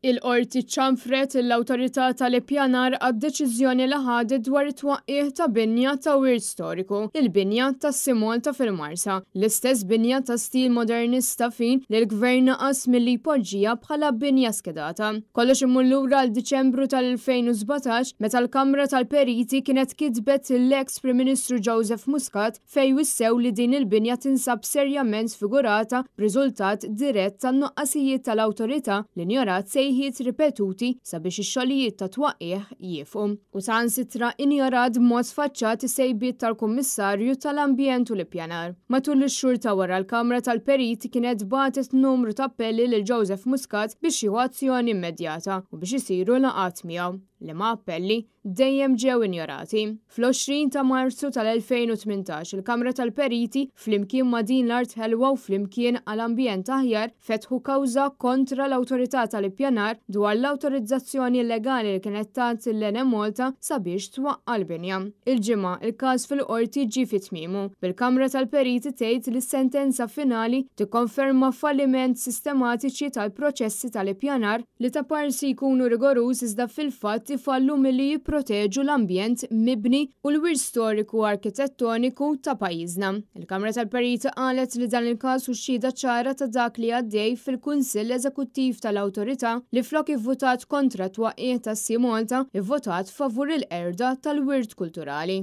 Il-qorti ċanfret l-autorità tal-ippjanar għad deċiżjoni li ħadi dwar it-twaqqih ta' binja ta' wirt storiku, il-binja ta' Simol ta' fil-Marsa. l-istess binja ta' stil modernista fin li l-gvern naqas milli poġġija bħala binja skedata. Kollox immullura għal Diċembru tal-2017 meta l-Kamra tal-Periti kienet kitbet l-ex Prim Ministru Joseph Muscat fej wissew li din il-binja tinsab serjament figurata b'riżultat dirett tan-noqqasijiet tal-awtorità li njorat sej sejħiet ripetuti sabiex ix-xogħlijiet ta' twaqqih jiefu. U san sitra injarad b'mod faċċat is-sejbiet tal-Kummissarju tal-Ambjent u l-Ippjanar. Matul ix-xurta wara l-Kamra tal-Periti kienet batet numru ta' appelli lil Joseph Muscat biex jieħu azzjoni immedjata u biex isiru laqat miegħu li ma' appelli dejjem ġew injorati. Fl-20 ta' Marzu tal-2018 il-Kamra tal-Periti flimkien ma' din l-art ħelwa u flimkien għal-ambjent aħjar fetħu kawża kontra l-autorità tal-ippjanar dwar l-autorizzazzjoni legali li kienet tat l-Lene Malta sabiex l binja. Il-ġimgħa il-każ fil-qorti ġi fitmimu bil-Kamra tal-Periti tgħid li s-sentenza finali tikkonferma falliment sistematiċi tal-proċessi tal-ippjanar li ta' parsi jkunu rigorużi iżda fil-fatt tifallum li jipproteġu l-ambjent mibni u l-wir storiku arkitettoniku ta' pajjiżna. Il-Kamra tal-Perita qalet li dan il-każ u xhieda ċara ta' dak li għaddej fil-Kunsill Eżekuttiv tal-Awtorità li flok votat kontra twaqqiet ta' Simolta votat favur il-erda tal-wirt kulturali.